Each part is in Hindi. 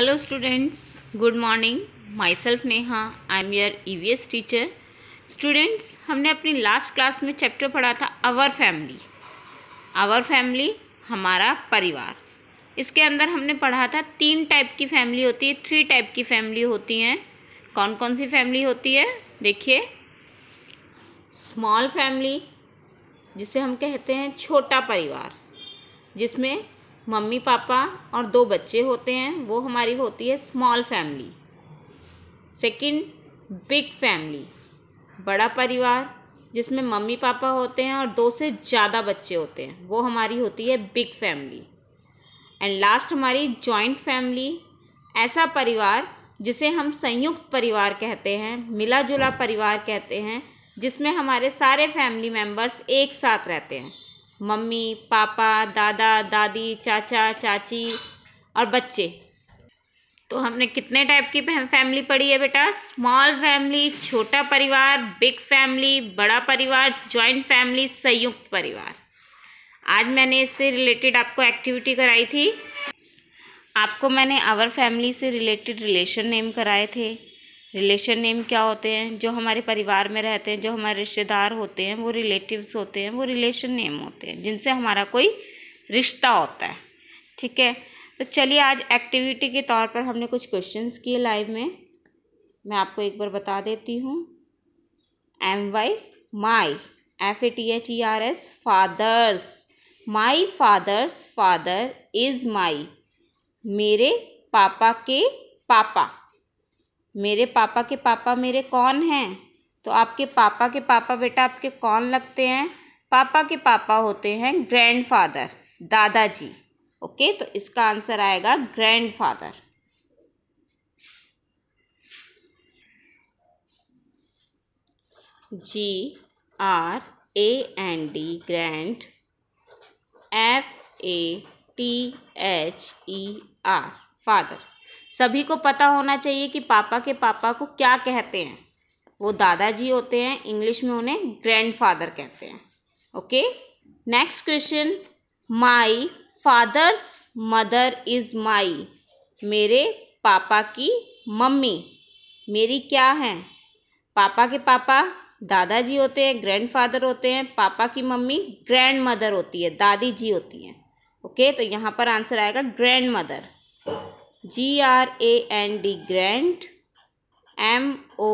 hello morning myself Neha I am i E V S teacher students हमने अपनी लास्ट क्लास में चैप्टर पढ़ा था आवर फैमिली आवर फैमिली हमारा परिवार इसके अंदर हमने पढ़ा था तीन टाइप की फैमिली होती है थ्री टाइप की फैमिली होती हैं कौन कौन सी फैमिली होती है देखिए स्मॉल फैमिली जिसे हम कहते हैं छोटा परिवार जिसमें मम्मी पापा और दो बच्चे होते हैं वो हमारी होती है small family second big family बड़ा परिवार जिसमें मम्मी पापा होते हैं और दो से ज़्यादा बच्चे होते हैं वो हमारी होती है बिग फैमिली एंड लास्ट हमारी जॉइंट फैमिली ऐसा परिवार जिसे हम संयुक्त परिवार कहते हैं मिला जुला परिवार कहते हैं जिसमें हमारे सारे फैमिली मेम्बर्स एक साथ रहते हैं मम्मी पापा दादा दादी चाचा चाची और बच्चे तो हमने कितने टाइप की फैमिली पढ़ी है बेटा स्मॉल फैमिली छोटा परिवार बिग फैमिली बड़ा परिवार जॉइंट फैमिली संयुक्त परिवार आज मैंने इससे रिलेटेड आपको एक्टिविटी कराई थी आपको मैंने आवर फैमिली से रिलेटेड रिलेशन नेम कराए थे रिलेशन नेम क्या होते हैं जो हमारे परिवार में रहते हैं जो हमारे रिश्तेदार होते हैं वो रिलेटिव्स होते हैं वो रिलेशन नेम होते हैं जिनसे हमारा कोई रिश्ता होता है ठीक है तो चलिए आज एक्टिविटी के तौर पर हमने कुछ क्वेश्चंस किए लाइव में मैं आपको एक बार बता देती हूँ M Y my F A T H E R S fathers my father's father is my मेरे पापा के पापा मेरे पापा के पापा मेरे कौन हैं तो आपके पापा के पापा बेटा आपके कौन लगते हैं पापा के पापा होते हैं ग्रैंडफादर दादाजी ओके तो इसका आंसर आएगा grandfather G R A N D grand F A T H E R father सभी को पता होना चाहिए कि पापा के पापा को क्या कहते हैं वो दादाजी होते हैं इंग्लिश में उन्हें ग्रैंडफादर कहते हैं okay next question my father's mother is my मेरे पापा की मम्मी मेरी क्या है पापा के पापा दादाजी होते हैं ग्रैंडफादर होते हैं पापा की मम्मी ग्रैंड मदर होती है दादी जी होती हैं ओके तो यहाँ पर आंसर आएगा grand mother G R A N D grand M O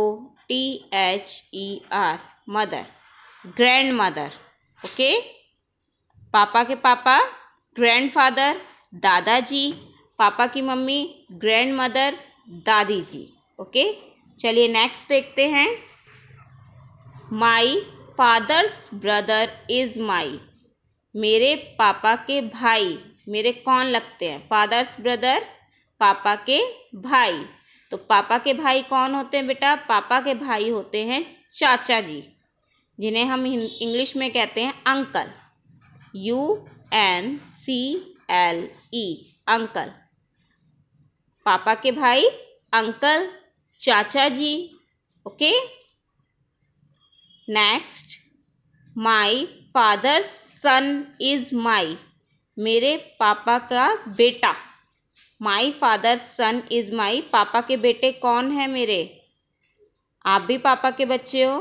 T H E R mother grand mother okay पापा के पापा ग्रैंड ग्रैंडफादर दादाजी पापा की मम्मी ग्रैंड मदर दादी जी ओके चलिए नेक्स्ट देखते हैं my father's brother is my मेरे पापा के भाई मेरे कौन लगते हैं फादर्स ब्रदर पापा के भाई तो पापा के भाई कौन होते हैं बेटा पापा के भाई होते हैं चाचा जी जिन्हें हम इंग्लिश में कहते हैं uncle U N C L E uncle पापा के भाई अंकल चाचा जी okay next my father son is my मेरे पापा का बेटा माई फादर सन इज़ माई पापा के बेटे कौन है मेरे आप भी पापा के बच्चे हो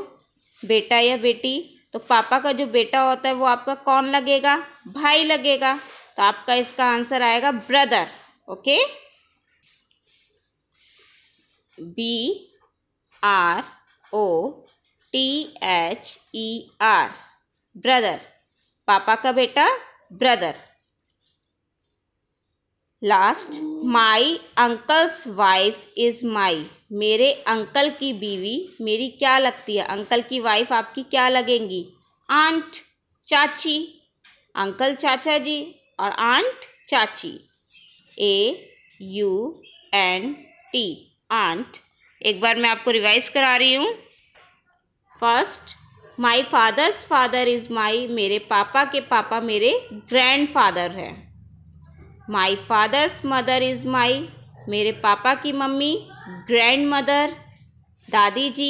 बेटा या बेटी तो पापा का जो बेटा होता है वो आपका कौन लगेगा भाई लगेगा तो आपका इसका आंसर आएगा brother okay B R O T H E R brother पापा का बेटा brother last my uncle's wife is my मेरे अंकल की बीवी मेरी क्या लगती है अंकल की वाइफ आपकी क्या लगेंगी आंट चाची अंकल चाचा जी और आंट चाची A U N T aunt एक बार मैं आपको रिवाइज करा रही हूँ first my father's father is my मेरे पापा के पापा मेरे ग्रैंड फादर हैं my father's mother is my मेरे पापा की मम्मी ग्रैंड मदर दादी जी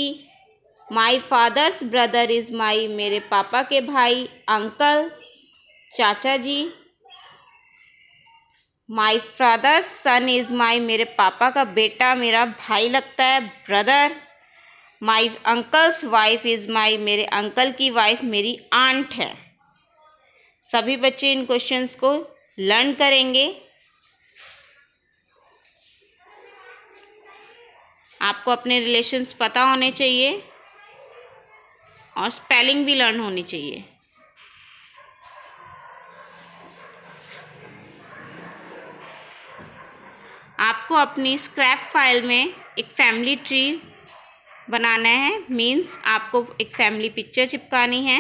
my father's brother is my मेरे पापा के भाई अंकल चाचा जी my fathers sun is my मेरे पापा का बेटा मेरा भाई लगता है brother my uncle's wife is my मेरे अंकल की वाइफ मेरी आंट है सभी बच्चे इन क्वेश्चंस को लर्न करेंगे आपको अपने रिलेशंस पता होने चाहिए और स्पेलिंग भी लर्न होनी चाहिए आपको अपनी स्क्रैप फाइल में एक फैमिली ट्री बनाना है मींस आपको एक फैमिली पिक्चर चिपकानी है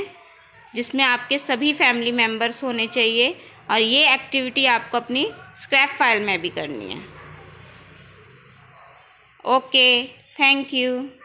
जिसमें आपके सभी फैमिली मेंबर्स होने चाहिए और ये एक्टिविटी आपको अपनी स्क्रैप फाइल में भी करनी है ओके थैंक यू